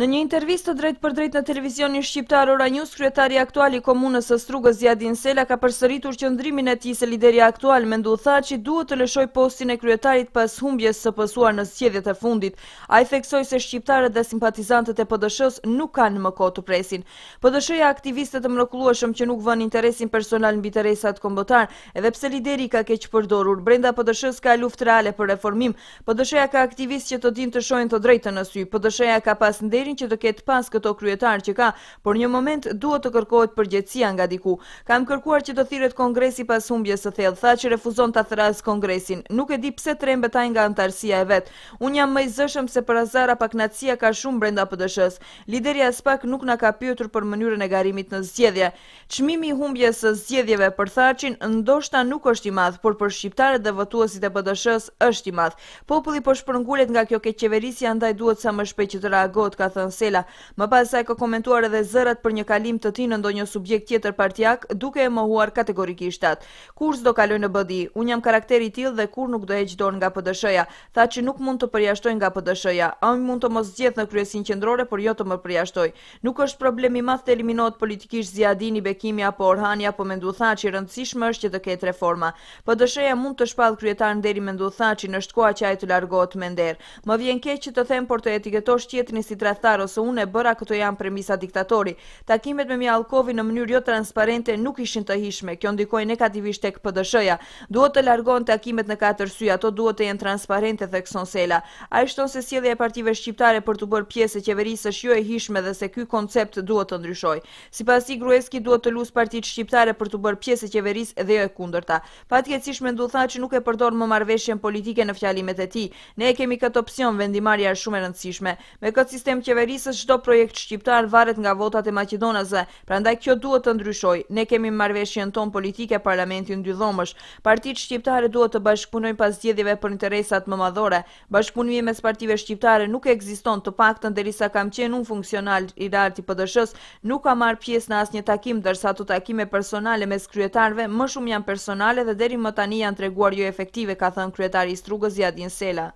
Në një intervjist të drejt për drejt në televizionin Shqiptar Ora News, kryetari aktuali komunës së strugës Zjadin Sela ka përsëritur qëndrimin e ti se lideri aktual me ndu tha që duhet të lëshoj postin e kryetarit pas humbjes së pësuar në sjedjet e fundit. A i theksoj se Shqiptarët dhe simpatizantët e pëdëshës nuk kanë në më kohë të presin. Pëdëshëja aktivistët të mrokulluashëm që nuk vënë interesin personal në biteresat kombotar, edhe pse lideri ka keqë përdorur, brenda pëdëshës ka luft reale për reformim, pëdëshëja ka aktivist që të din të shojnë të drejtë në sy, pëdëshëja ka pas nderi qeverin që të ketë pas këto kryetar që ka, por një moment duhet të kërkohet përgjëtsia nga diku. Kam kërkuar që të thiret kongresi pas humbjes së thellë, tha që refuzon të thras kongresin. Nuk e di pse të rembetaj nga antarësia e vetë. Unë jam më i zëshëm se për azara pak nacia ka shumë brenda pëdëshës. Lideri aspak nuk nga ka pjotur për mënyrën e garimit në zgjedhja. Qmimi humbjes së zgjedhjeve për tharqin ndoshta nuk është i madhë, por për shqiptarët dhe vëtuosit e pëdëshës është i madhë. Populli për po shpërngullet nga kjo ke qeverisja ndaj duhet sa më shpe që të reagot, ka thë Sela. Më pas saj ka komentuar edhe zërat për një kalim të tinë në ndonjë subjekt tjetër partijak, duke e mohuar kategorikishtat. Kur zdo kaloj në bëdi, unë jam karakteri til dhe kur nuk do e gjithon nga pëdëshëja, tha që nuk mund të përjashtoj nga pëdëshëja, a unë mund të mos gjithë në kryesin qëndrore, por jo të më përjashtoj. Nuk është problemi math të eliminot politikisht zjadini, bekimi apo orhani, apo me ndu tha që rëndësishmë është që të ketë reforma. Pëdëshëja mund të shpalë kryetar në deri me tha që në shkoa që me Më vjen që të them, por të etiketosh si shqiptar ose unë e bëra këto janë premisa diktatori. Takimet me Mjalkovi në mënyrë jo transparente nuk ishin të hishme. Kjo ndikoi negativisht tek PDSH-ja. Duhet të largon takimet në katër sy, ato duhet të jenë transparente thekson Sela. Ai shton se sjellja e partive shqiptare për të bërë pjesë e qeverisë është jo e hishme dhe se ky koncept duhet të ndryshoj. Sipas i Grueski duhet të luajë partitë shqiptare për të bërë pjesë e qeverisë edhe jo e kundërta. Patjetësisht mendu tha që nuk e përdor më marrveshjen politike në fjalimet e tij. Ne e kemi këtë opsion vendimarja është shumë e rëndësishme. Me këtë sistem që qeverisës çdo projekt shqiptar varet nga votat e pra Prandaj kjo duhet të ndryshoj. Ne kemi marrëveshjen ton politike parlamentin dy dhomësh. Partit shqiptare duhet të bashkëpunojnë pas zgjedhjeve për interesat më madhore. Bashkëpunimi mes partive shqiptare nuk ekziston të paktën derisa kam qenë un funksional i rarti i nuk kam marr pjesë në asnjë takim, ndërsa ato takime personale mes kryetarëve më shumë janë personale dhe deri më tani janë treguar jo efektive, ka thënë kryetari i Sela.